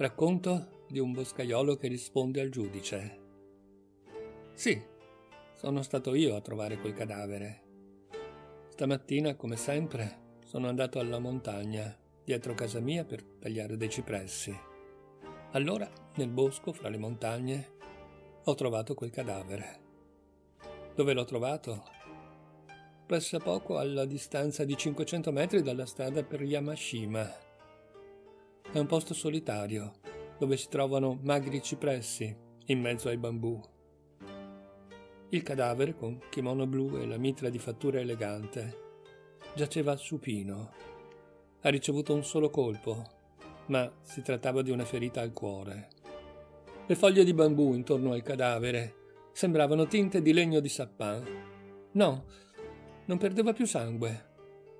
Racconto di un boscaiolo che risponde al giudice. Sì, sono stato io a trovare quel cadavere. Stamattina, come sempre, sono andato alla montagna, dietro casa mia, per tagliare dei cipressi. Allora, nel bosco, fra le montagne, ho trovato quel cadavere. Dove l'ho trovato? Passa poco alla distanza di 500 metri dalla strada per Yamashima è un posto solitario, dove si trovano magri cipressi in mezzo ai bambù. Il cadavere, con kimono blu e la mitra di fattura elegante, giaceva supino. Ha ricevuto un solo colpo, ma si trattava di una ferita al cuore. Le foglie di bambù intorno al cadavere sembravano tinte di legno di sappan. No, non perdeva più sangue.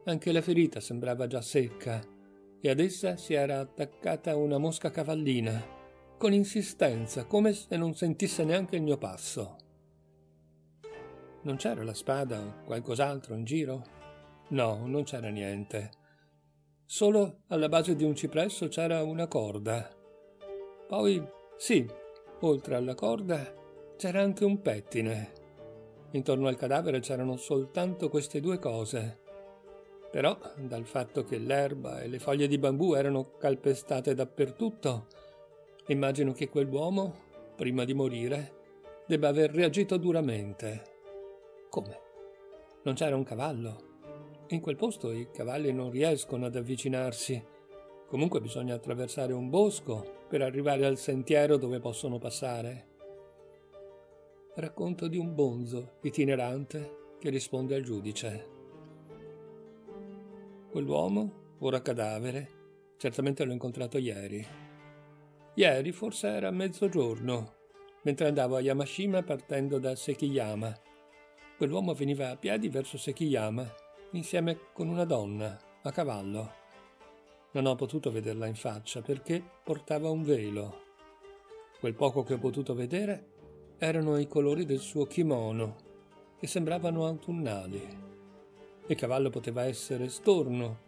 Anche la ferita sembrava già secca e ad essa si era attaccata una mosca cavallina, con insistenza, come se non sentisse neanche il mio passo. Non c'era la spada o qualcos'altro in giro? No, non c'era niente. Solo alla base di un cipresso c'era una corda. Poi, sì, oltre alla corda c'era anche un pettine. Intorno al cadavere c'erano soltanto queste due cose. Però, dal fatto che l'erba e le foglie di bambù erano calpestate dappertutto, immagino che quell'uomo, prima di morire, debba aver reagito duramente. Come? Non c'era un cavallo? In quel posto i cavalli non riescono ad avvicinarsi. Comunque bisogna attraversare un bosco per arrivare al sentiero dove possono passare. Racconto di un bonzo itinerante che risponde al giudice. Quell'uomo, ora cadavere, certamente l'ho incontrato ieri. Ieri forse era mezzogiorno, mentre andavo a Yamashima partendo da Sekiyama. Quell'uomo veniva a piedi verso Sekiyama, insieme con una donna, a cavallo. Non ho potuto vederla in faccia perché portava un velo. Quel poco che ho potuto vedere erano i colori del suo kimono, che sembravano autunnali. Il cavallo poteva essere storno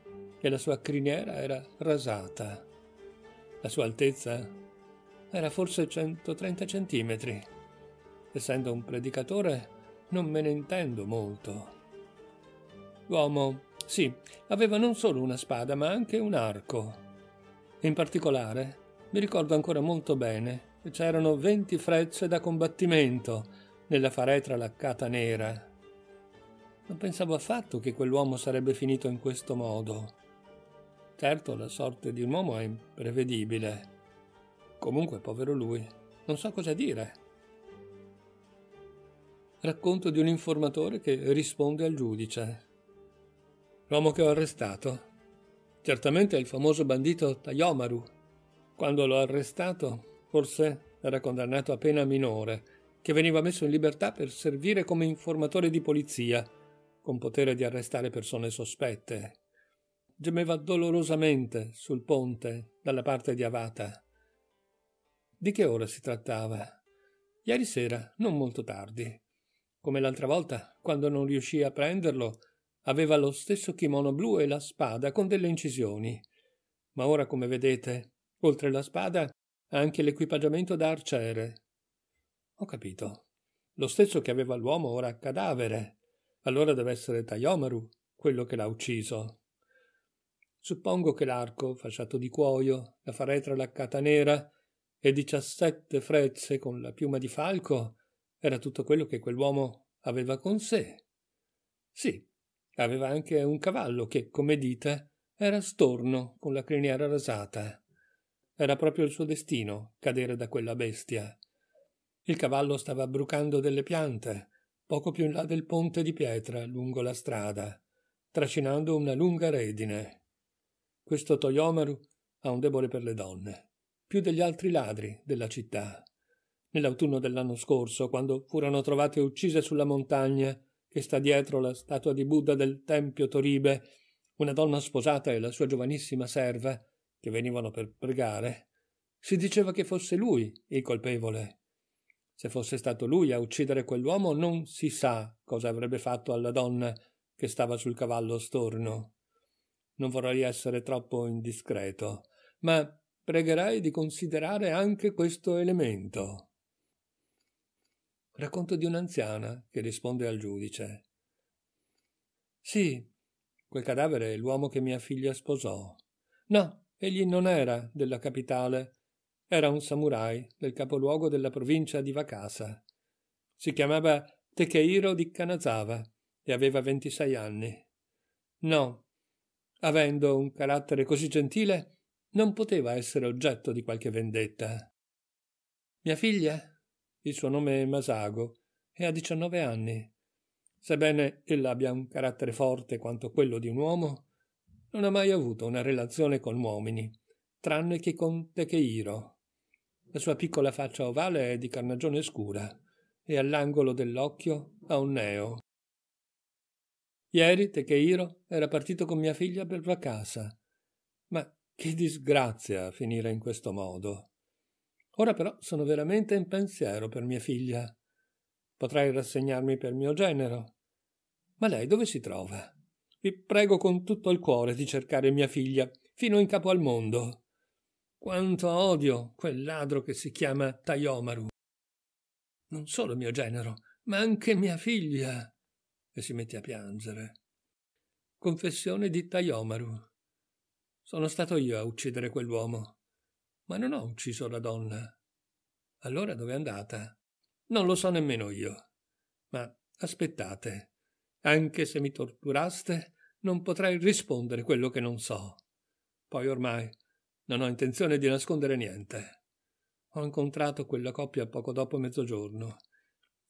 e la sua criniera era rasata. La sua altezza era forse 130 centimetri. Essendo un predicatore, non me ne intendo molto. L'uomo, sì, aveva non solo una spada, ma anche un arco. In particolare, mi ricordo ancora molto bene, che c'erano venti frecce da combattimento nella faretra laccata nera non pensavo affatto che quell'uomo sarebbe finito in questo modo. Certo, la sorte di un uomo è imprevedibile. Comunque, povero lui, non so cosa dire. Racconto di un informatore che risponde al giudice. L'uomo che ho arrestato. Certamente è il famoso bandito Tayomaru. Quando l'ho arrestato, forse era condannato a pena minore, che veniva messo in libertà per servire come informatore di polizia con potere di arrestare persone sospette. Gemeva dolorosamente sul ponte dalla parte di Avata. Di che ora si trattava? Ieri sera, non molto tardi. Come l'altra volta, quando non riuscì a prenderlo, aveva lo stesso kimono blu e la spada con delle incisioni. Ma ora, come vedete, oltre la spada, ha anche l'equipaggiamento da arciere. Ho capito. Lo stesso che aveva l'uomo ora cadavere, allora deve essere Tayomaru quello che l'ha ucciso. Suppongo che l'arco, fasciato di cuoio, la faretra laccata nera e diciassette frezze con la piuma di falco era tutto quello che quell'uomo aveva con sé. Sì, aveva anche un cavallo che, come dite, era storno con la criniera rasata. Era proprio il suo destino cadere da quella bestia. Il cavallo stava brucando delle piante, poco più in là del ponte di pietra lungo la strada, trascinando una lunga redine. Questo Toyomaru ha un debole per le donne, più degli altri ladri della città. Nell'autunno dell'anno scorso, quando furono trovate uccise sulla montagna che sta dietro la statua di Buddha del Tempio Toribe, una donna sposata e la sua giovanissima serva, che venivano per pregare, si diceva che fosse lui il colpevole. Se fosse stato lui a uccidere quell'uomo, non si sa cosa avrebbe fatto alla donna che stava sul cavallo storno. Non vorrei essere troppo indiscreto, ma pregherei di considerare anche questo elemento. Racconto di un'anziana che risponde al giudice. Sì, quel cadavere è l'uomo che mia figlia sposò. No, egli non era della capitale, era un samurai del capoluogo della provincia di Wakasa. Si chiamava Tekeiro di Kanazawa e aveva 26 anni. No, avendo un carattere così gentile, non poteva essere oggetto di qualche vendetta. Mia figlia, il suo nome è Masago, e ha 19 anni. Sebbene ella abbia un carattere forte quanto quello di un uomo, non ha mai avuto una relazione con uomini, tranne che con Tekeiro, la sua piccola faccia ovale è di carnagione scura e all'angolo dell'occhio ha un neo. Ieri Tekeiro era partito con mia figlia per la casa. Ma che disgrazia finire in questo modo. Ora però sono veramente in pensiero per mia figlia. Potrei rassegnarmi per mio genero. Ma lei dove si trova? Vi prego con tutto il cuore di cercare mia figlia, fino in capo al mondo. Quanto odio quel ladro che si chiama Tayomaru. Non solo mio genero, ma anche mia figlia. E si mette a piangere. Confessione di Tayomaru. Sono stato io a uccidere quell'uomo, ma non ho ucciso la donna. Allora dov'è andata? Non lo so nemmeno io. Ma aspettate, anche se mi torturaste, non potrei rispondere quello che non so. Poi ormai non ho intenzione di nascondere niente. Ho incontrato quella coppia poco dopo mezzogiorno.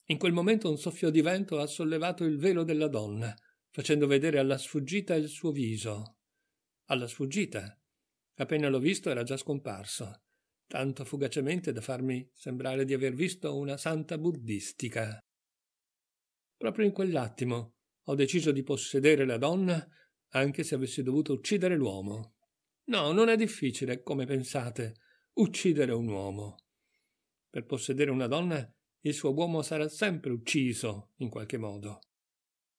In quel momento un soffio di vento ha sollevato il velo della donna, facendo vedere alla sfuggita il suo viso. Alla sfuggita. Appena l'ho visto era già scomparso, tanto fugacemente da farmi sembrare di aver visto una santa buddistica. Proprio in quell'attimo ho deciso di possedere la donna, anche se avessi dovuto uccidere l'uomo. No, non è difficile, come pensate, uccidere un uomo. Per possedere una donna, il suo uomo sarà sempre ucciso, in qualche modo.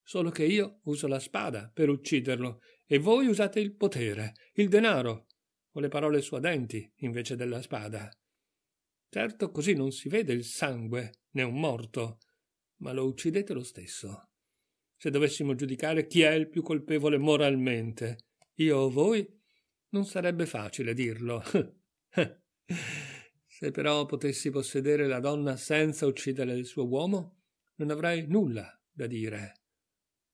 Solo che io uso la spada per ucciderlo e voi usate il potere, il denaro, o le parole suadenti invece della spada. Certo, così non si vede il sangue né un morto, ma lo uccidete lo stesso. Se dovessimo giudicare chi è il più colpevole moralmente, io o voi, non sarebbe facile dirlo. Se però potessi possedere la donna senza uccidere il suo uomo, non avrei nulla da dire.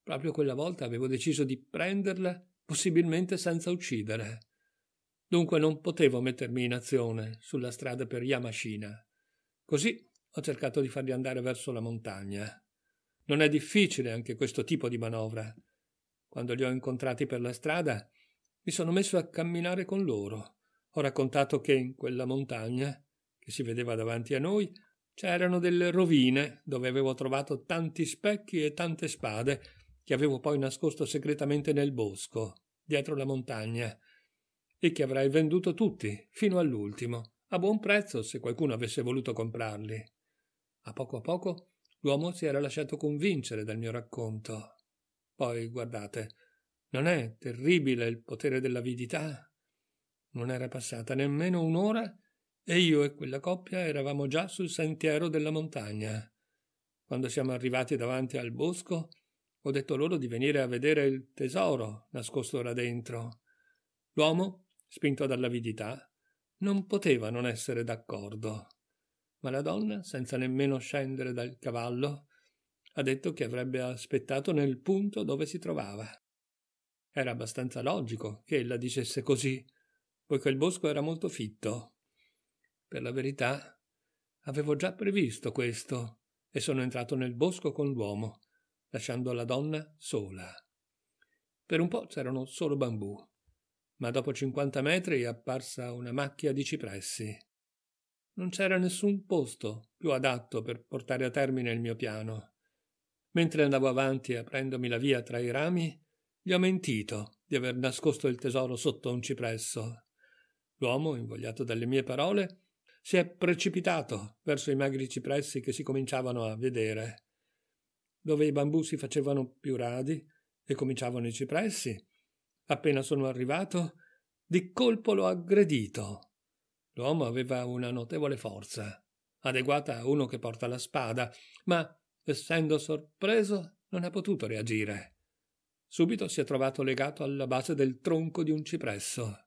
Proprio quella volta avevo deciso di prenderla, possibilmente senza uccidere. Dunque non potevo mettermi in azione sulla strada per Yamashina. Così ho cercato di farli andare verso la montagna. Non è difficile anche questo tipo di manovra. Quando li ho incontrati per la strada, mi sono messo a camminare con loro. Ho raccontato che in quella montagna, che si vedeva davanti a noi, c'erano delle rovine dove avevo trovato tanti specchi e tante spade che avevo poi nascosto segretamente nel bosco, dietro la montagna, e che avrei venduto tutti, fino all'ultimo, a buon prezzo se qualcuno avesse voluto comprarli. A poco a poco l'uomo si era lasciato convincere dal mio racconto. Poi, guardate, non è terribile il potere dell'avidità? Non era passata nemmeno un'ora e io e quella coppia eravamo già sul sentiero della montagna. Quando siamo arrivati davanti al bosco, ho detto loro di venire a vedere il tesoro nascosto là dentro. L'uomo, spinto dall'avidità, non poteva non essere d'accordo. Ma la donna, senza nemmeno scendere dal cavallo, ha detto che avrebbe aspettato nel punto dove si trovava. Era abbastanza logico che ella dicesse così, poiché il bosco era molto fitto. Per la verità, avevo già previsto questo e sono entrato nel bosco con l'uomo, lasciando la donna sola. Per un po' c'erano solo bambù, ma dopo 50 metri è apparsa una macchia di cipressi. Non c'era nessun posto più adatto per portare a termine il mio piano. Mentre andavo avanti aprendomi la via tra i rami, gli ha mentito di aver nascosto il tesoro sotto un cipresso. L'uomo, invogliato dalle mie parole, si è precipitato verso i magri cipressi che si cominciavano a vedere. Dove i bambù si facevano più radi e cominciavano i cipressi, appena sono arrivato, di colpo l'ho aggredito. L'uomo aveva una notevole forza, adeguata a uno che porta la spada, ma, essendo sorpreso, non ha potuto reagire. Subito si è trovato legato alla base del tronco di un cipresso.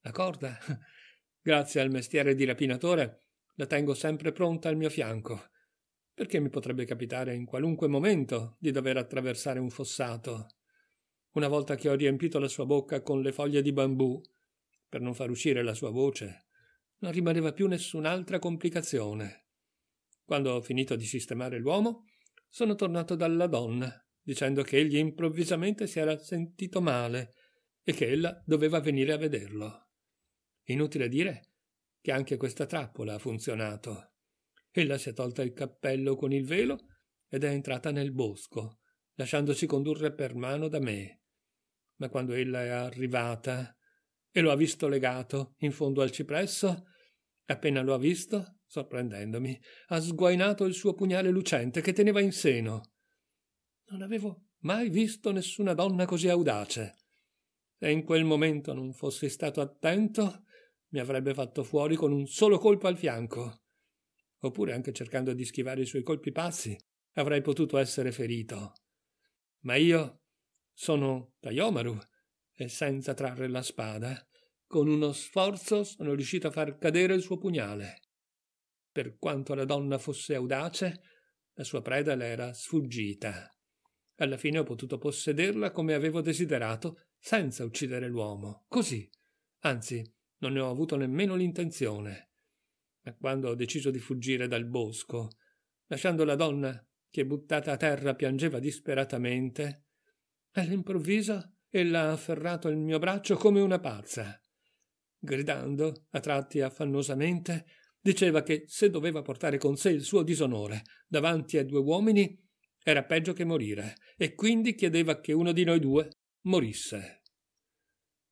La corda? Grazie al mestiere di rapinatore, la tengo sempre pronta al mio fianco, perché mi potrebbe capitare in qualunque momento di dover attraversare un fossato. Una volta che ho riempito la sua bocca con le foglie di bambù, per non far uscire la sua voce, non rimaneva più nessun'altra complicazione. Quando ho finito di sistemare l'uomo, sono tornato dalla donna dicendo che egli improvvisamente si era sentito male e che ella doveva venire a vederlo. Inutile dire che anche questa trappola ha funzionato. Ella si è tolta il cappello con il velo ed è entrata nel bosco, lasciandosi condurre per mano da me. Ma quando ella è arrivata e lo ha visto legato in fondo al cipresso, appena lo ha visto, sorprendendomi, ha sguainato il suo pugnale lucente che teneva in seno non avevo mai visto nessuna donna così audace. Se in quel momento non fossi stato attento, mi avrebbe fatto fuori con un solo colpo al fianco. Oppure, anche cercando di schivare i suoi colpi pazzi, avrei potuto essere ferito. Ma io sono Tayomaru e senza trarre la spada, con uno sforzo sono riuscito a far cadere il suo pugnale. Per quanto la donna fosse audace, la sua preda le era sfuggita. Alla fine ho potuto possederla come avevo desiderato, senza uccidere l'uomo, così. Anzi, non ne ho avuto nemmeno l'intenzione. Ma quando ho deciso di fuggire dal bosco, lasciando la donna che buttata a terra piangeva disperatamente, all'improvviso ella ha afferrato il mio braccio come una pazza. Gridando, a tratti affannosamente, diceva che se doveva portare con sé il suo disonore davanti a due uomini, era peggio che morire, e quindi chiedeva che uno di noi due morisse.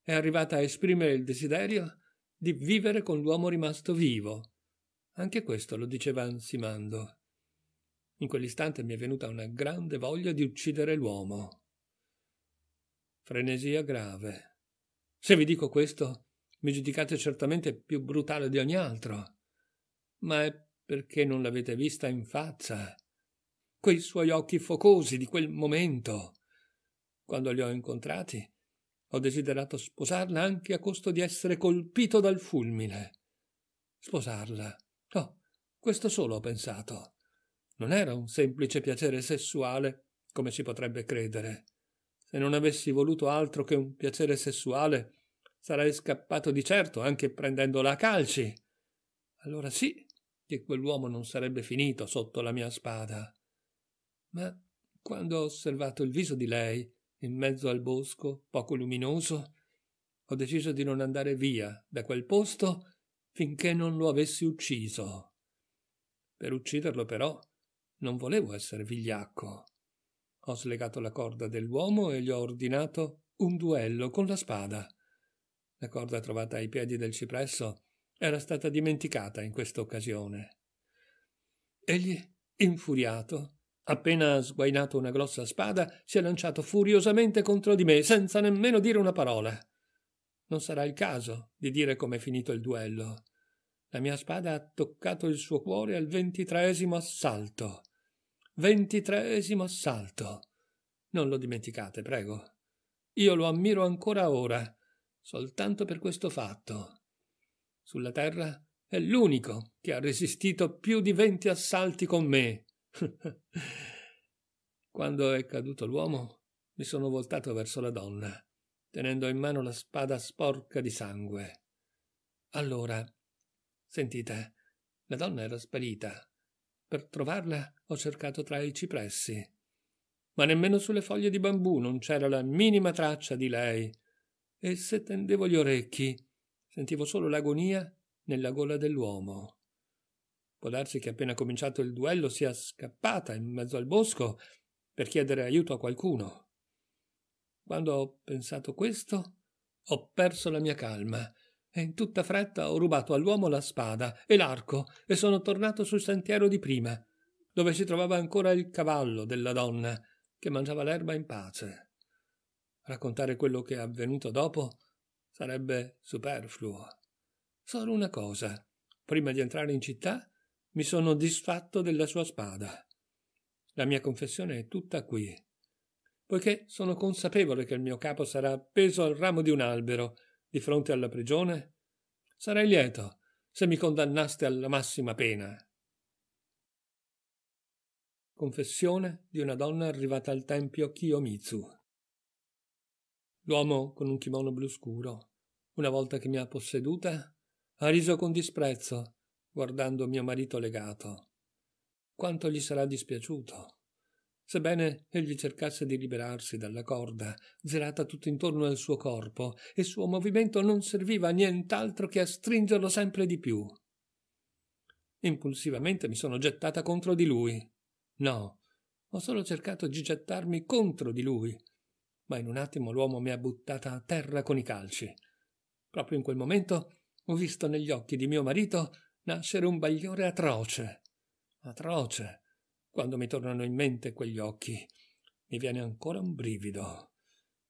È arrivata a esprimere il desiderio di vivere con l'uomo rimasto vivo. Anche questo lo diceva ansimando. In quell'istante mi è venuta una grande voglia di uccidere l'uomo. Frenesia grave. Se vi dico questo, mi giudicate certamente più brutale di ogni altro. Ma è perché non l'avete vista in faccia quei suoi occhi focosi di quel momento. Quando li ho incontrati, ho desiderato sposarla anche a costo di essere colpito dal fulmine. Sposarla. No, questo solo ho pensato. Non era un semplice piacere sessuale, come si potrebbe credere. Se non avessi voluto altro che un piacere sessuale, sarei scappato di certo anche prendendola a calci. Allora sì che quell'uomo non sarebbe finito sotto la mia spada ma quando ho osservato il viso di lei, in mezzo al bosco, poco luminoso, ho deciso di non andare via da quel posto finché non lo avessi ucciso. Per ucciderlo, però, non volevo essere vigliacco. Ho slegato la corda dell'uomo e gli ho ordinato un duello con la spada. La corda trovata ai piedi del cipresso era stata dimenticata in questa occasione. Egli, infuriato, Appena sguainato una grossa spada, si è lanciato furiosamente contro di me, senza nemmeno dire una parola. Non sarà il caso di dire com'è finito il duello. La mia spada ha toccato il suo cuore al ventitreesimo assalto. Ventitreesimo assalto. Non lo dimenticate, prego. Io lo ammiro ancora ora, soltanto per questo fatto. Sulla terra è l'unico che ha resistito più di venti assalti con me. Quando è caduto l'uomo, mi sono voltato verso la donna, tenendo in mano la spada sporca di sangue. Allora, sentite, la donna era sparita. Per trovarla ho cercato tra i cipressi. Ma nemmeno sulle foglie di bambù non c'era la minima traccia di lei. E se tendevo gli orecchi, sentivo solo l'agonia nella gola dell'uomo. Può darsi che appena cominciato il duello sia scappata in mezzo al bosco per chiedere aiuto a qualcuno. Quando ho pensato questo, ho perso la mia calma e in tutta fretta ho rubato all'uomo la spada e l'arco e sono tornato sul sentiero di prima, dove si trovava ancora il cavallo della donna che mangiava l'erba in pace. Raccontare quello che è avvenuto dopo sarebbe superfluo. Solo una cosa. Prima di entrare in città mi sono disfatto della sua spada. La mia confessione è tutta qui. Poiché sono consapevole che il mio capo sarà appeso al ramo di un albero di fronte alla prigione, sarei lieto se mi condannaste alla massima pena. Confessione di una donna arrivata al tempio Kiyomitsu. L'uomo con un kimono blu scuro, una volta che mi ha posseduta, ha riso con disprezzo guardando mio marito legato. Quanto gli sarà dispiaciuto. Sebbene egli cercasse di liberarsi dalla corda, zelata tutt'intorno al suo corpo, il suo movimento non serviva a nient'altro che a stringerlo sempre di più. Impulsivamente mi sono gettata contro di lui. No, ho solo cercato di gettarmi contro di lui. Ma in un attimo l'uomo mi ha buttata a terra con i calci. Proprio in quel momento ho visto negli occhi di mio marito nascere un bagliore atroce, atroce. Quando mi tornano in mente quegli occhi, mi viene ancora un brivido.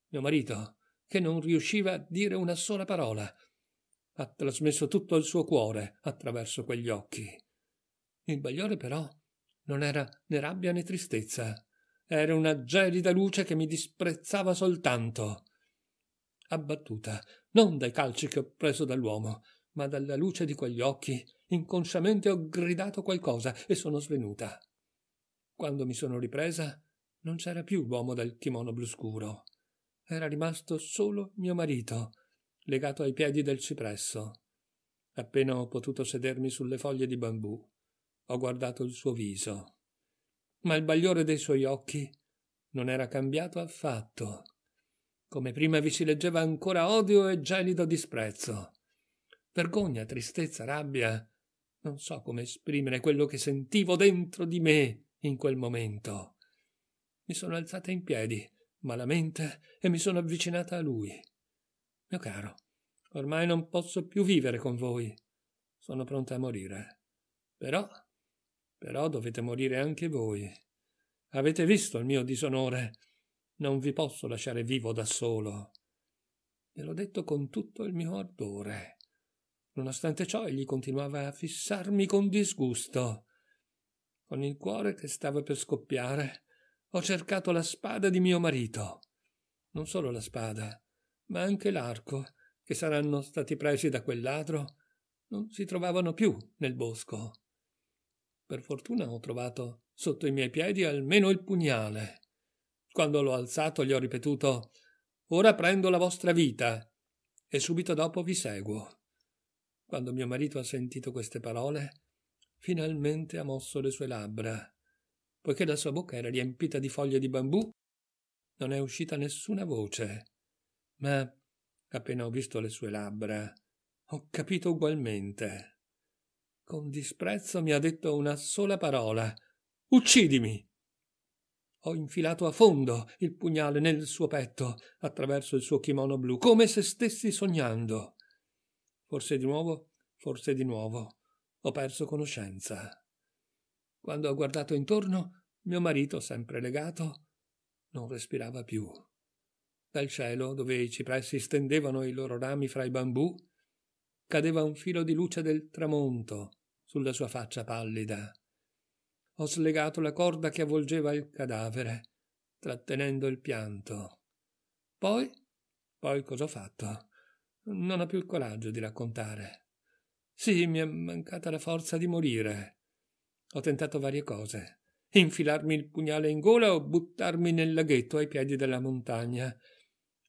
Mio marito, che non riusciva a dire una sola parola, ha trasmesso tutto il suo cuore attraverso quegli occhi. Il bagliore, però, non era né rabbia né tristezza. Era una gelida luce che mi disprezzava soltanto. Abbattuta, non dai calci che ho preso dall'uomo, ma dalla luce di quegli occhi Inconsciamente ho gridato qualcosa e sono svenuta. Quando mi sono ripresa, non c'era più l'uomo dal kimono blu scuro. Era rimasto solo mio marito, legato ai piedi del cipresso. Appena ho potuto sedermi sulle foglie di bambù, ho guardato il suo viso. Ma il bagliore dei suoi occhi non era cambiato affatto. Come prima vi si leggeva ancora odio e gelido disprezzo. Vergogna, tristezza, rabbia non so come esprimere quello che sentivo dentro di me in quel momento. Mi sono alzata in piedi, malamente, e mi sono avvicinata a lui. Mio caro, ormai non posso più vivere con voi. Sono pronta a morire. Però, però dovete morire anche voi. Avete visto il mio disonore. Non vi posso lasciare vivo da solo. E l'ho detto con tutto il mio ardore. Nonostante ciò, egli continuava a fissarmi con disgusto. Con il cuore che stava per scoppiare, ho cercato la spada di mio marito. Non solo la spada, ma anche l'arco, che saranno stati presi da quel ladro, non si trovavano più nel bosco. Per fortuna ho trovato sotto i miei piedi almeno il pugnale. Quando l'ho alzato gli ho ripetuto Ora prendo la vostra vita e subito dopo vi seguo. Quando mio marito ha sentito queste parole, finalmente ha mosso le sue labbra. Poiché la sua bocca era riempita di foglie di bambù, non è uscita nessuna voce. Ma, appena ho visto le sue labbra, ho capito ugualmente. Con disprezzo mi ha detto una sola parola. Uccidimi! Ho infilato a fondo il pugnale nel suo petto, attraverso il suo kimono blu, come se stessi sognando. Forse di nuovo, forse di nuovo. Ho perso conoscenza. Quando ho guardato intorno, mio marito, sempre legato, non respirava più. Dal cielo, dove i cipressi stendevano i loro rami fra i bambù, cadeva un filo di luce del tramonto sulla sua faccia pallida. Ho slegato la corda che avvolgeva il cadavere, trattenendo il pianto. Poi, poi cosa ho fatto? Non ho più il coraggio di raccontare. Sì, mi è mancata la forza di morire. Ho tentato varie cose. Infilarmi il pugnale in gola o buttarmi nel laghetto ai piedi della montagna.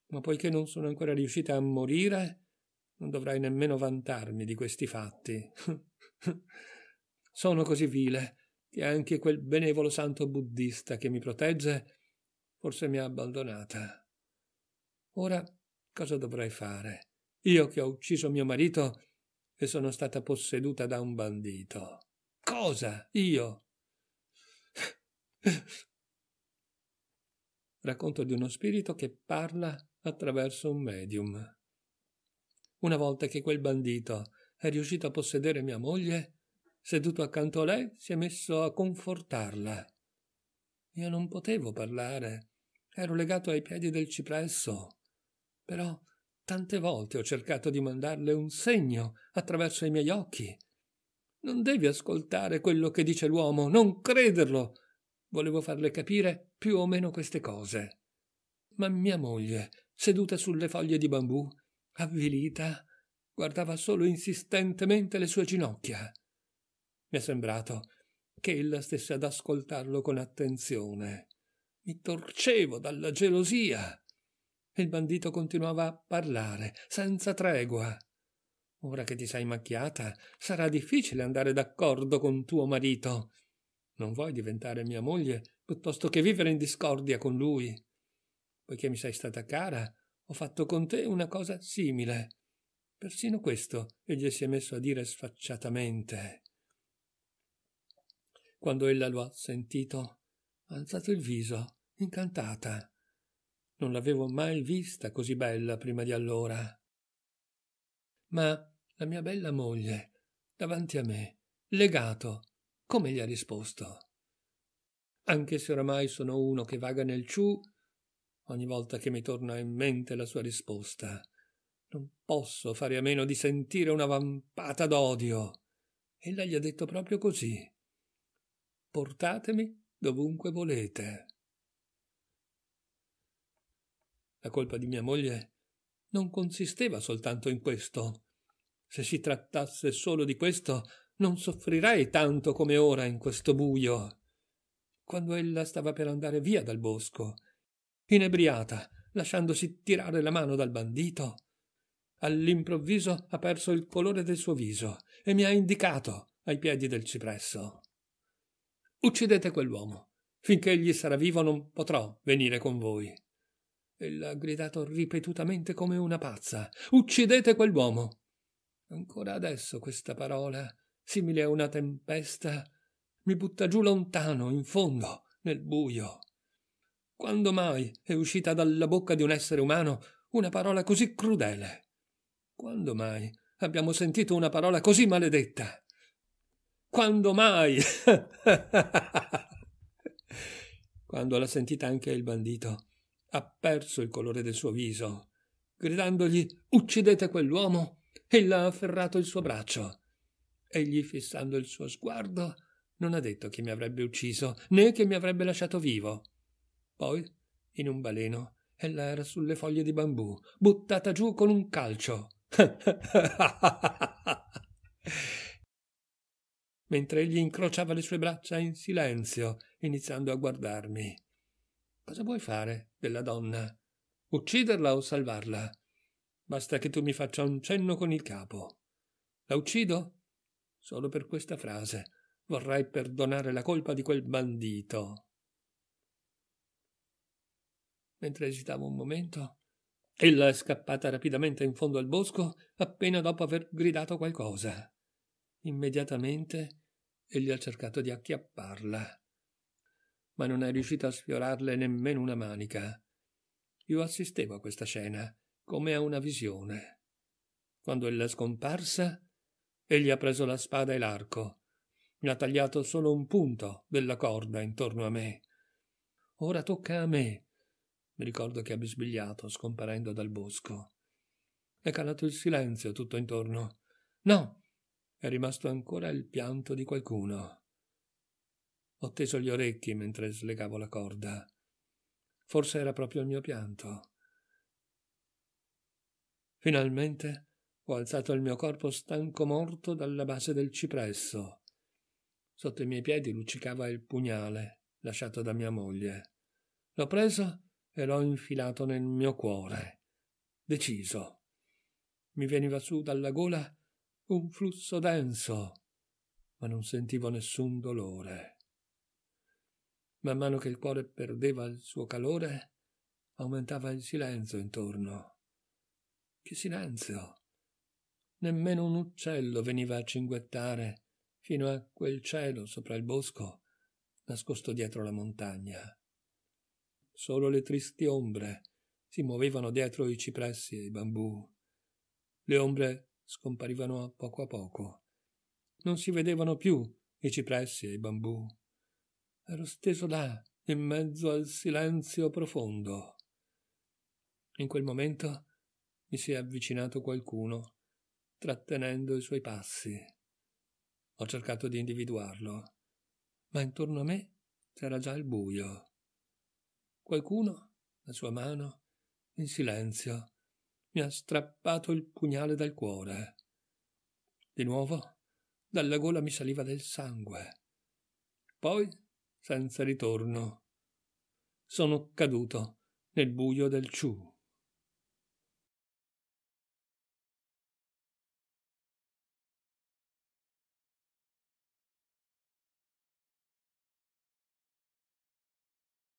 Ma poiché non sono ancora riuscita a morire, non dovrai nemmeno vantarmi di questi fatti. sono così vile che anche quel benevolo santo buddista che mi protegge forse mi ha abbandonata. Ora cosa dovrei fare? Io che ho ucciso mio marito e sono stata posseduta da un bandito. Cosa? Io? Racconto di uno spirito che parla attraverso un medium. Una volta che quel bandito è riuscito a possedere mia moglie, seduto accanto a lei, si è messo a confortarla. Io non potevo parlare, ero legato ai piedi del cipresso, però Tante volte ho cercato di mandarle un segno attraverso i miei occhi. Non devi ascoltare quello che dice l'uomo, non crederlo. Volevo farle capire più o meno queste cose. Ma mia moglie, seduta sulle foglie di bambù, avvilita, guardava solo insistentemente le sue ginocchia. Mi è sembrato che ella stesse ad ascoltarlo con attenzione. Mi torcevo dalla gelosia. Il bandito continuava a parlare, senza tregua. Ora che ti sei macchiata, sarà difficile andare d'accordo con tuo marito. Non vuoi diventare mia moglie piuttosto che vivere in discordia con lui. Poiché mi sei stata cara, ho fatto con te una cosa simile. Persino questo egli si è messo a dire sfacciatamente. Quando ella lo ha sentito, ha alzato il viso, incantata. Non l'avevo mai vista così bella prima di allora. Ma la mia bella moglie, davanti a me, legato, come gli ha risposto? Anche se oramai sono uno che vaga nel ciù, ogni volta che mi torna in mente la sua risposta, non posso fare a meno di sentire una vampata d'odio. Ella gli ha detto proprio così. Portatemi dovunque volete. La colpa di mia moglie non consisteva soltanto in questo. Se si trattasse solo di questo, non soffrirei tanto come ora in questo buio. Quando ella stava per andare via dal bosco, inebriata, lasciandosi tirare la mano dal bandito, all'improvviso ha perso il colore del suo viso e mi ha indicato ai piedi del cipresso. Uccidete quell'uomo. Finché egli sarà vivo non potrò venire con voi. Ella ha gridato ripetutamente come una pazza. Uccidete quell'uomo! Ancora adesso questa parola, simile a una tempesta, mi butta giù lontano, in fondo, nel buio. Quando mai è uscita dalla bocca di un essere umano una parola così crudele? Quando mai abbiamo sentito una parola così maledetta? Quando mai? Quando l'ha sentita anche il bandito, ha perso il colore del suo viso. Gridandogli uccidete quell'uomo, ella ha afferrato il suo braccio. Egli, fissando il suo sguardo, non ha detto che mi avrebbe ucciso, né che mi avrebbe lasciato vivo. Poi, in un baleno, ella era sulle foglie di bambù, buttata giù con un calcio. Mentre egli incrociava le sue braccia in silenzio, iniziando a guardarmi. Cosa vuoi fare della donna? Ucciderla o salvarla? Basta che tu mi faccia un cenno con il capo. La uccido? Solo per questa frase vorrai perdonare la colpa di quel bandito. Mentre esitavo un momento, ella è scappata rapidamente in fondo al bosco appena dopo aver gridato qualcosa. Immediatamente egli ha cercato di acchiapparla ma non è riuscita a sfiorarle nemmeno una manica. Io assistevo a questa scena, come a una visione. Quando ella è scomparsa, egli ha preso la spada e l'arco. Mi ha tagliato solo un punto della corda intorno a me. Ora tocca a me. Mi ricordo che ha bisbigliato, scomparendo dal bosco. È calato il silenzio tutto intorno. No! È rimasto ancora il pianto di qualcuno. Ho teso gli orecchi mentre slegavo la corda. Forse era proprio il mio pianto. Finalmente ho alzato il mio corpo stanco morto dalla base del cipresso. Sotto i miei piedi luccicava il pugnale lasciato da mia moglie. L'ho preso e l'ho infilato nel mio cuore. Deciso. Mi veniva su dalla gola un flusso denso, ma non sentivo nessun dolore. Man mano che il cuore perdeva il suo calore, aumentava il silenzio intorno. Che silenzio! Nemmeno un uccello veniva a cinguettare fino a quel cielo sopra il bosco, nascosto dietro la montagna. Solo le tristi ombre si muovevano dietro i cipressi e i bambù. Le ombre scomparivano a poco a poco. Non si vedevano più i cipressi e i bambù ero steso là, in mezzo al silenzio profondo. In quel momento mi si è avvicinato qualcuno, trattenendo i suoi passi. Ho cercato di individuarlo, ma intorno a me c'era già il buio. Qualcuno, la sua mano, in silenzio, mi ha strappato il pugnale dal cuore. Di nuovo, dalla gola mi saliva del sangue. Poi senza ritorno. Sono caduto nel buio del ciù.